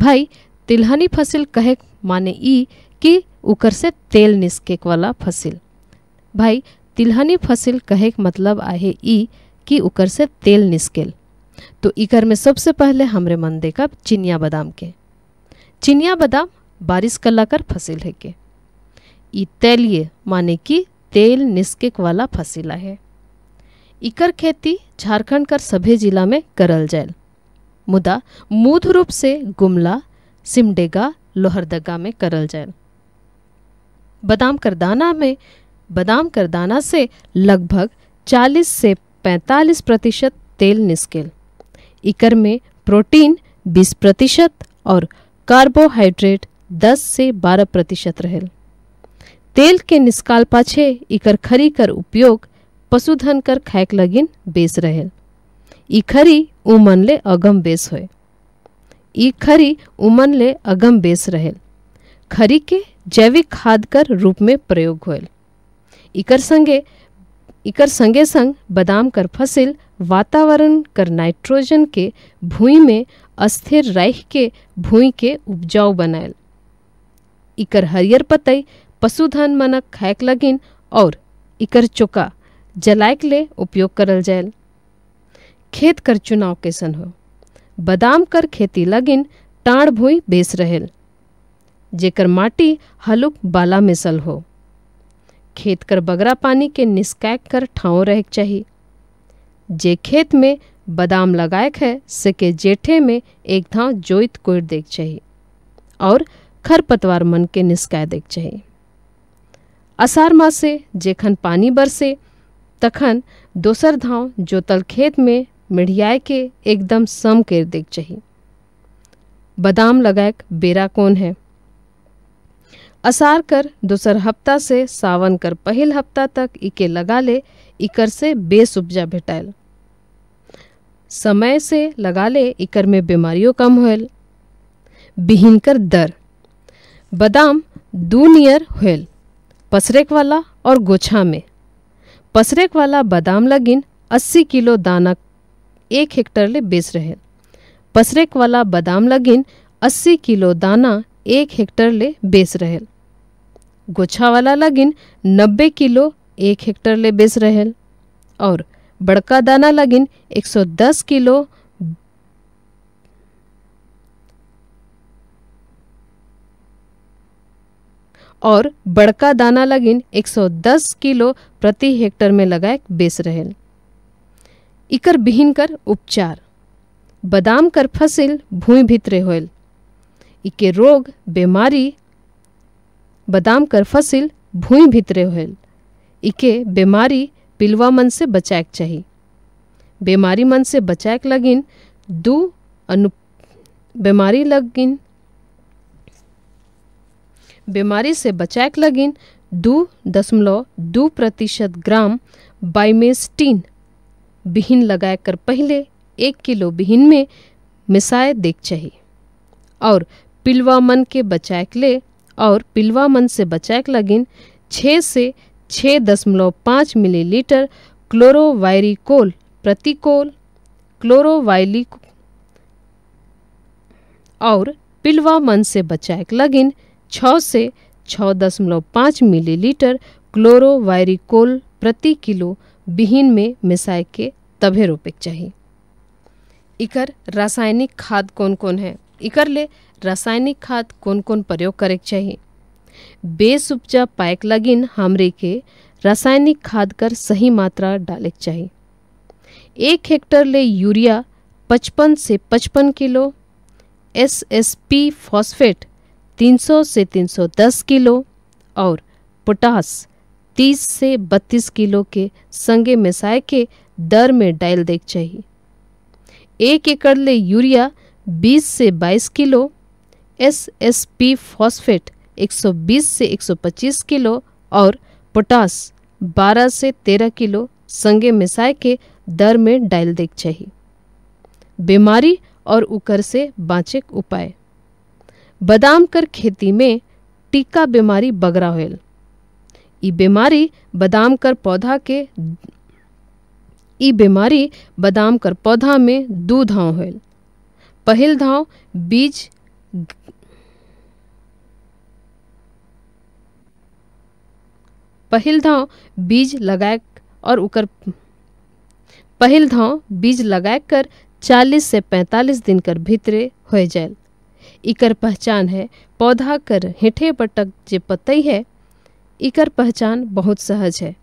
भाई तिलहनी फसिल कहे माने ई कि उकर से तेल निस्केक वाला फसिल भाई तिलहनी फसिल कहे मतलब आहे ई कि उकर से तेल निस्केल तो इकर में सबसे पहले हमरे मन देखा चिनिया बादाम के चिनिया बादाम बारिश कला कर फसिल है के ई तेलिए माने कि तेल निस्केक वाला फसिला है इकर खेती झारखंड कर सभी जिला में करल जाए मुदा मूध रूप से गुमला सिमडेगा लोहरदगा में करल जाए बादाम करदाना में बादाम करदाना से लगभग 40 से 45 प्रतिशत तेल निस्केल इकर में प्रोटीन 20 प्रतिशत और कार्बोहाइड्रेट 10 से 12 प्रतिशत रहे तेल के निस्काल पाछे इकर खरी कर उपयोग पशुधन कर खाए लगिन बेस रहे ઈ खरी उमन ले अगम बेस हो खरी उमन ले अगम बेस रहे खरी के जैविक खाद कर रूप में प्रयोग होयल इकर संगे इकर संगे संग बदाम कर फसल वातावरण कर नाइट्रोजन के भूई में अस्थिर रह के भूई के उपजाऊ बनायल इकर हरियर पतई पशुधन मनक खाएक लगिन और इकर चोका जलायक ले उपयोग करल जायल खेत कर चुनाव कैसन हो बादाम कर खेती लगिन टाँड़ भूई बेस रहेल जेकर माटी हलुक बाला मिसल हो खेत कर बगरा पानी के निस्कैक कर ठाव रह चाहिए जे खेत में बादाम लगायक है सके जेठे में एक धाव जोत को देख चाहिए और खरपतवार मन के निस्काय देख चाहिए असार मास से जेखन पानी बरसे तखन दोसर धाव जोतल खेत में मिढ़ियाए के एकदम सम के दिख चाहिए बदाम लगायक बेरा कौन है असार कर दूसर हफ्ता से सावन कर पहल हफ्ता तक इके लगा ले इकर से बेस उपजा भेटायल समय से लगा ले इकर में बीमारियों कम होल बिहीन कर दर बदाम दू नियर होल पसरेक वाला और गोछा में पसरेक वाला बादाम लगिन 80 किलो दाना एक ले बेच रहे पसरेक वाला बदाम लगिन अस्सी किलो दाना एक हेक्टर ले बेच रहेल वाला लगिन नब्बे किलो एक हेक्टर ले बेच रहे और बड़का दाना लगिन 110 किलो और बड़का दाना लगिन 110 किलो प्रति हेक्टर में लगाए बेच हैं इकर बिहीन कर उपचार बादाम कर फसल भूं भीतरे होल इके रोग बीमारी बादाम कर फसल भूं भीतरे होल इके बीमारी पिलवा मन से बचाएक चाहिए बीमारी मन से बचाएक लगिन दू अनु बीमारी लगिन बीमारी से बचाएक लगिन दू दशमलव दू प्रतिशत ग्राम बाइमेस्टीन बिहिन लगाए कर पहले एक किलो बिहिन में मिसाए देख चाहिए और पिलवा मन के बचाक ले और पिलवा मन से बचाक लगिन छः से छः दशमलव पाँच मिलीलीटर क्लोरोवायरिकोल प्रतिकोल क्लोरोवायलिक और पिलवा मन से बचाक लगिन छः से छः दशमलव पाँच मिलीलीटर क्लोरोवायरिकोल प्रति किलो बिहीन में मिसाय के तभे रोपिक चाहिए इकर रासायनिक खाद कौन कौन है इकर ले रासायनिक खाद कौन कौन प्रयोग करे चाहिए बेस उपजा पाएक लगिन हमरे के रासायनिक खाद कर सही मात्रा डाले चाहिए एक हेक्टर ले यूरिया पचपन से पचपन kilo S S P phosphate सौ से 310 किलो और पोटास 30 से 32 किलो के संगे मिसाए के दर में डायल देख चाहिए एक एकड़ ले यूरिया 20 से 22 kilo S S P phosphate 120 से 125 किलो और पोटास 12 से 13 किलो संगे मिसाए के दर में डायल देख चाहिए बीमारी और उकर से बाँचे उपाय बादाम कर खेती में टीका बीमारी बगरा होल ई बीमारी बादाम कर पौधा के ई बीमारी बादाम कर पौधा में दू धाव हो पहल धाव बीज पहल धाव बीज लगाए और उकर पहल धाव बीज लगाए कर 40 से 45 दिन कर भीतरे हो जाए इकर पहचान है पौधा कर हेठे पटक जे पतई है इकर पहचान बहुत सहज है